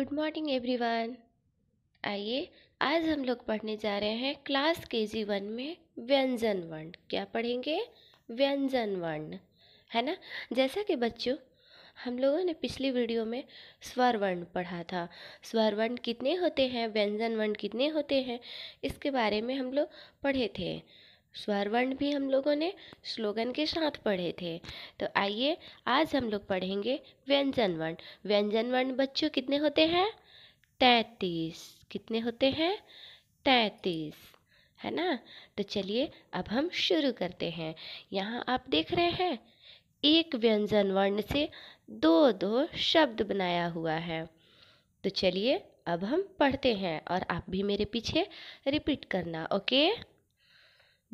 good morning everyone आइए आज हम लोग पढ़ने जा रहे हैं क्लास के जी वन में व्यंजन वर्ण क्या पढ़ेंगे व्यंजन वर्ण है ना जैसा कि बच्चों हम लोगों ने पिछली वीडियो में स्वर वर्ण पढ़ा था स्वर वर्ण कितने होते हैं व्यंजन वर्ण कितने होते हैं इसके बारे में हम लोग पढ़े थे स्वर वर्ण भी हम लोगों ने स्लोगन के साथ पढ़े थे तो आइए आज हम लोग पढ़ेंगे व्यंजन वर्ण व्यंजन वर्ण बच्चों कितने होते हैं तैंतीस कितने होते हैं तैंतीस है ना तो चलिए अब हम शुरू करते हैं यहाँ आप देख रहे हैं एक व्यंजन वर्ण से दो दो शब्द बनाया हुआ है तो चलिए अब हम पढ़ते हैं और आप भी मेरे पीछे रिपीट करना ओके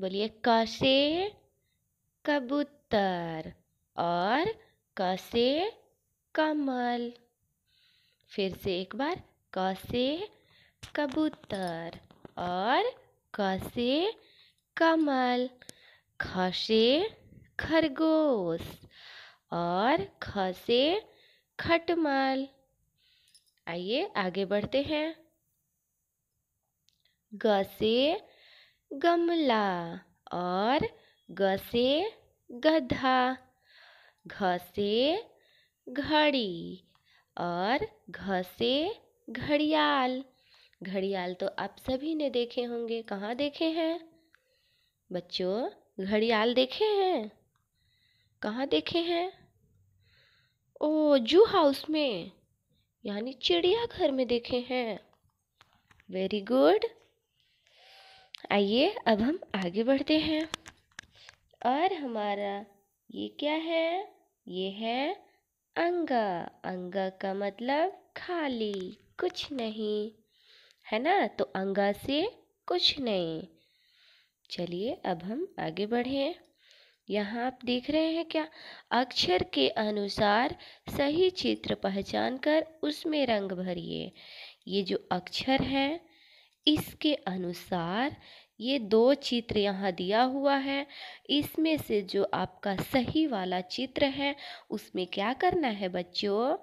बोलिए क से कबूतर और क से कमल फिर से एक बार क से कबूतर और क से कमल ख से खरगोश और ख से खटमल आइए आगे बढ़ते हैं ग से गमला और ग से गधा घ से घड़ी और घ से घड़ियाल घड़ियाल तो आप सभी ने देखे होंगे कहाँ देखे हैं बच्चों घड़ियाल देखे हैं कहाँ देखे हैं ओ जू हाउस में यानी चिड़ियाघर में देखे हैं वेरी गुड आइए अब हम आगे बढ़ते हैं और हमारा ये क्या है ये है अंगा अंगा का मतलब खाली कुछ नहीं है ना तो अंगा से कुछ नहीं चलिए अब हम आगे बढ़ें यहाँ आप देख रहे हैं क्या अक्षर के अनुसार सही चित्र पहचान कर उसमें रंग भरिए ये जो अक्षर है इसके अनुसार ये दो चित्र यहाँ दिया हुआ है इसमें से जो आपका सही वाला चित्र है उसमें क्या करना है बच्चों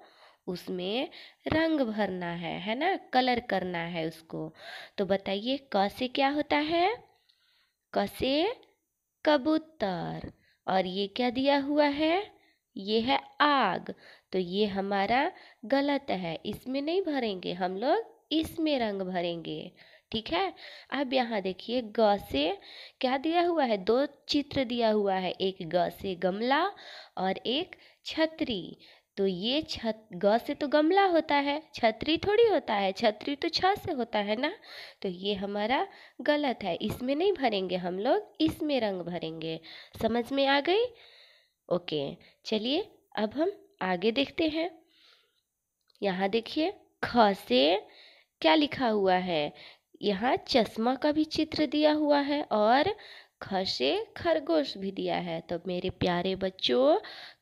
उसमें रंग भरना है है ना कलर करना है उसको तो बताइए क से क्या होता है क से कबूतर और ये क्या दिया हुआ है ये है आग तो ये हमारा गलत है इसमें नहीं भरेंगे हम लोग इसमें रंग भरेंगे ठीक है अब यहाँ देखिए ग से क्या दिया हुआ है दो चित्र दिया हुआ है एक ग से गमला और एक छतरी तो ये छत ग से तो गमला होता है छतरी थोड़ी होता है छतरी तो छ से होता है ना तो ये हमारा गलत है इसमें नहीं भरेंगे हम लोग इसमें रंग भरेंगे समझ में आ गई ओके चलिए अब हम आगे देखते हैं यहाँ देखिए ख से क्या लिखा हुआ है यहाँ चश्मा का भी चित्र दिया हुआ है और ख से खरगोश भी दिया है तो मेरे प्यारे बच्चों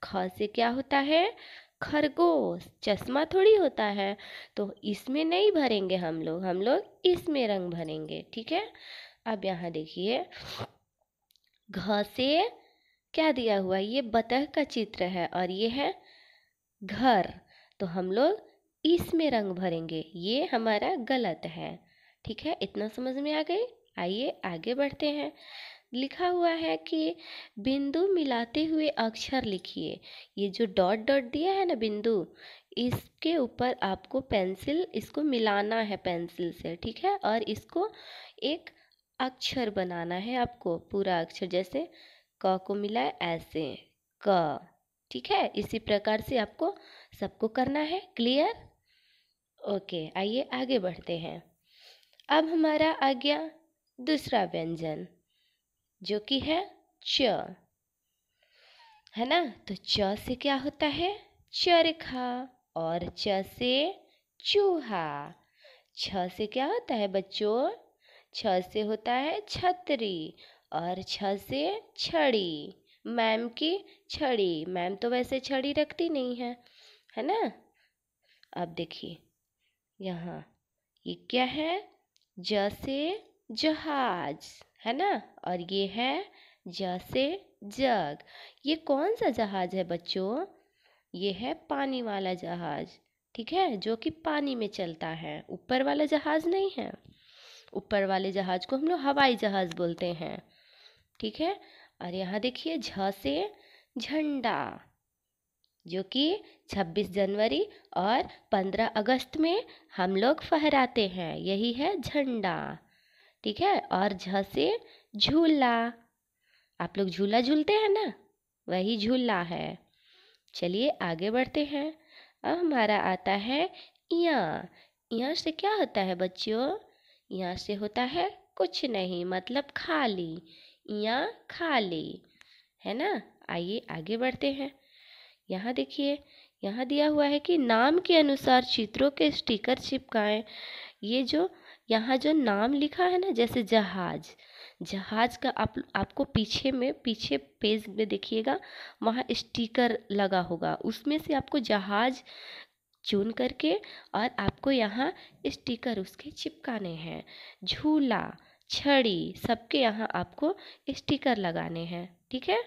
ख से क्या होता है खरगोश चश्मा थोड़ी होता है तो इसमें नहीं भरेंगे हम लोग हम लोग इसमें रंग भरेंगे ठीक है अब यहाँ देखिए घ से क्या दिया हुआ है ये बतह का चित्र है और ये है घर तो हम लोग इसमें रंग भरेंगे ये हमारा गलत है ठीक है इतना समझ में आ गए आइए आगे बढ़ते हैं लिखा हुआ है कि बिंदु मिलाते हुए अक्षर लिखिए ये जो डॉट डॉट दिया है ना बिंदु इसके ऊपर आपको पेंसिल इसको मिलाना है पेंसिल से ठीक है और इसको एक अक्षर बनाना है आपको पूरा अक्षर जैसे क को है ऐसे क ठीक है इसी प्रकार से आपको सबको करना है क्लियर ओके आइए आगे बढ़ते हैं अब हमारा आ गया दूसरा व्यंजन जो कि है च है ना तो च से क्या होता है चरखा और च से चूहा छ से क्या होता है बच्चों छ से होता है छतरी और छ से छड़ी मैम की छड़ी मैम तो वैसे छड़ी रखती नहीं है है ना अब देखिए यहाँ ये क्या है जैसे जहाज है ना और ये है जैसे जग ये कौन सा जहाज है बच्चों ये है पानी वाला जहाज ठीक है जो कि पानी में चलता है ऊपर वाला जहाज नहीं है ऊपर वाले जहाज को हम लोग हवाई जहाज बोलते हैं ठीक है और यहाँ देखिए झ से झंडा जो कि 26 जनवरी और 15 अगस्त में हम लोग फहराते हैं यही है झंडा ठीक है और झ से झूला आप लोग झूला झूलते हैं ना वही झूला है चलिए आगे बढ़ते हैं अब हमारा आता है यहाँ यहाँ से क्या होता है बच्चों यहाँ से होता है कुछ नहीं मतलब खाली यहाँ खाली है ना आइए आगे बढ़ते हैं यहाँ देखिए यहाँ दिया हुआ है कि नाम के अनुसार चित्रों के स्टिकर चिपकाएं ये जो यहाँ जो नाम लिखा है ना जैसे जहाज जहाज का आप आपको पीछे में पीछे पेज में देखिएगा वहाँ स्टिकर लगा होगा उसमें से आपको जहाज चुन करके और आपको यहाँ स्टिकर उसके चिपकाने हैं झूला छड़ी सबके यहाँ आपको स्टिकर लगाने हैं ठीक है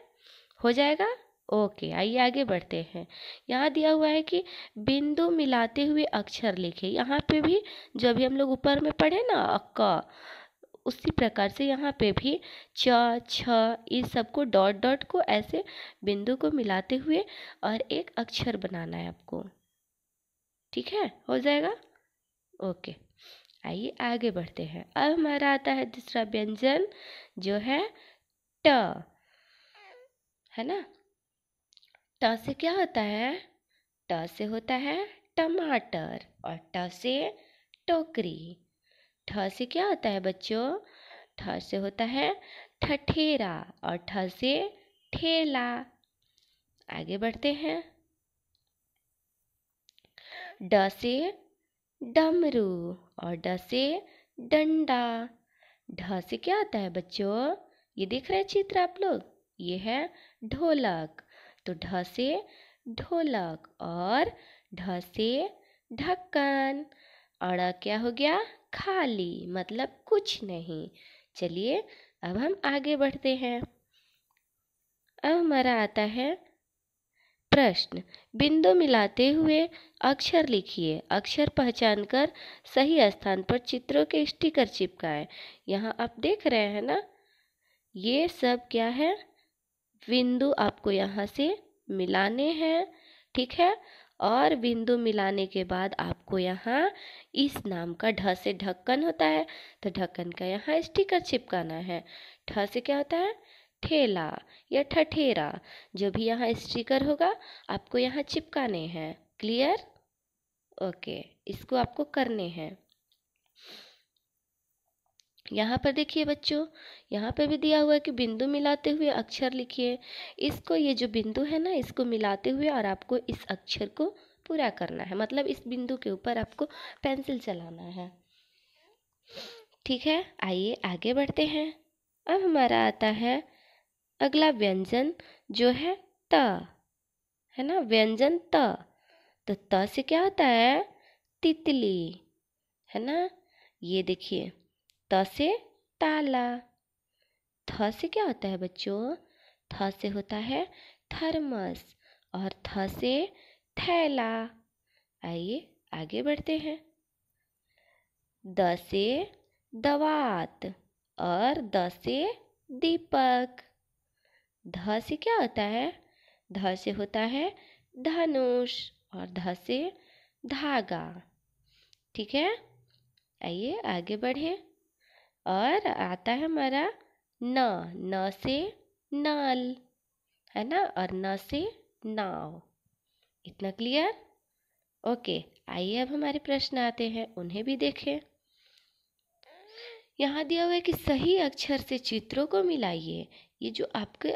हो जाएगा ओके आइए आगे बढ़ते हैं यहाँ दिया हुआ है कि बिंदु मिलाते हुए अक्षर लिखे यहाँ पे भी जो अभी हम लोग ऊपर में पढ़े ना क उसी प्रकार से यहाँ पे भी च छ इस सबको डॉट डॉट को ऐसे बिंदु को मिलाते हुए और एक अक्षर बनाना है आपको ठीक है हो जाएगा ओके आइए आगे बढ़ते हैं अब हमारा आता है दूसरा व्यंजन जो है ट है ना ट से क्या होता है ट से होता है टमाटर और ट से टोकरी ठ से क्या होता है बच्चों ठ से होता है ठठेरा और ठ से ठेला आगे बढ़ते हैं ड से डमरू और ड से डंडा ढ से क्या होता है बच्चों ये देख रहे हैं चित्र आप लोग ये है ढोलक तो ढ से ढोलक और ढ से ढक्कन और क्या हो गया खाली मतलब कुछ नहीं चलिए अब हम आगे बढ़ते हैं अब हमारा आता है प्रश्न बिंदु मिलाते हुए अक्षर लिखिए अक्षर पहचान कर सही स्थान पर चित्रों के स्टिकर चिपकाएं यहाँ आप देख रहे हैं ना ये सब क्या है बिंदु आपको यहाँ से मिलाने हैं ठीक है और बिंदु मिलाने के बाद आपको यहाँ इस नाम का ढ से ढक्कन होता है तो ढक्कन का यहाँ स्टिकर चिपकाना है ठ से क्या होता है ठेला या ठठेरा जो भी यहाँ स्टिकर होगा आपको यहाँ चिपकाने हैं क्लियर ओके इसको आपको करने हैं यहाँ पर देखिए बच्चों यहाँ पर भी दिया हुआ है कि बिंदु मिलाते हुए अक्षर लिखिए इसको ये जो बिंदु है ना इसको मिलाते हुए और आपको इस अक्षर को पूरा करना है मतलब इस बिंदु के ऊपर आपको पेंसिल चलाना है ठीक है आइए आगे बढ़ते हैं अब हमारा आता है अगला व्यंजन जो है त है ना व्यंजन त तो त से क्या होता है तितली है ना ये देखिए त से ताला थ से क्या होता है बच्चों थ से होता है थर्मस और थ से थैला आइए आगे बढ़ते हैं द से दवात और द से दीपक ध से क्या होता है ध से होता है धनुष और ध से धागा ठीक है आइए आगे बढ़ें और आता है हमारा न न से नल है ना और न से नाव इतना क्लियर ओके आइए अब हमारे प्रश्न आते हैं उन्हें भी देखें यहाँ दिया हुआ है कि सही अक्षर से चित्रों को मिलाइए ये जो आपके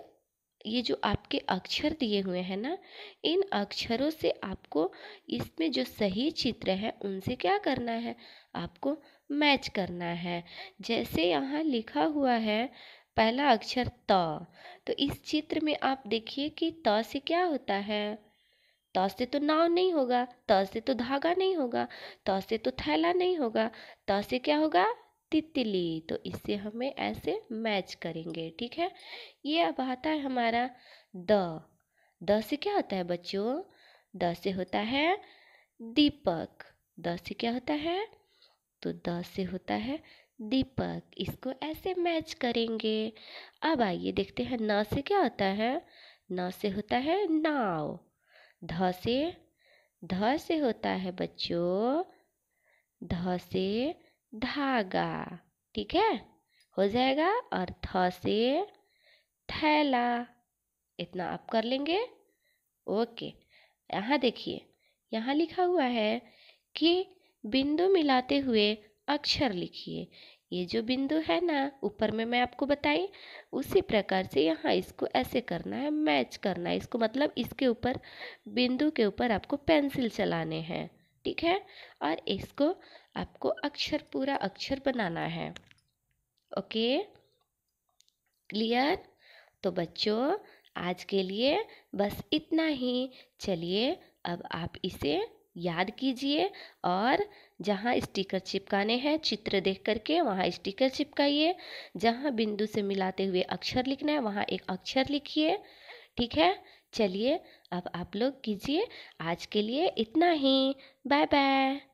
ये जो आपके अक्षर दिए हुए हैं ना इन अक्षरों से आपको इसमें जो सही चित्र है उनसे क्या करना है आपको मैच करना है जैसे यहाँ लिखा हुआ है पहला अक्षर त तो इस चित्र में आप देखिए कि त से क्या होता है त से तो नाव नहीं होगा त से तो धागा नहीं होगा त से तो थैला नहीं होगा त से क्या होगा तितली तो इससे हमें ऐसे मैच करेंगे ठीक है ये अब आता है हमारा द द से क्या होता है बच्चों द से होता है दीपक द से क्या होता है तो द से होता है दीपक इसको ऐसे मैच करेंगे अब आइए देखते हैं न से क्या होता है न से होता है नाव ध से ध से होता है बच्चों ध से धागा ठीक है हो जाएगा और थ से थैला इतना आप कर लेंगे ओके यहाँ देखिए यहाँ लिखा हुआ है कि बिंदु मिलाते हुए अक्षर लिखिए ये जो बिंदु है ना ऊपर में मैं आपको बताई उसी प्रकार से यहाँ इसको ऐसे करना है मैच करना है इसको मतलब इसके ऊपर बिंदु के ऊपर आपको पेंसिल चलाने हैं ठीक है और इसको आपको अक्षर पूरा अक्षर बनाना है ओके क्लियर तो बच्चों आज के लिए बस इतना ही चलिए अब आप इसे याद कीजिए और जहाँ स्टिकर चिपकाने हैं चित्र देख करके वहाँ स्टिकर चिपकाइए जहाँ बिंदु से मिलाते हुए अक्षर लिखना है वहाँ एक अक्षर लिखिए ठीक है चलिए अब आप लोग कीजिए आज के लिए इतना ही बाय बाय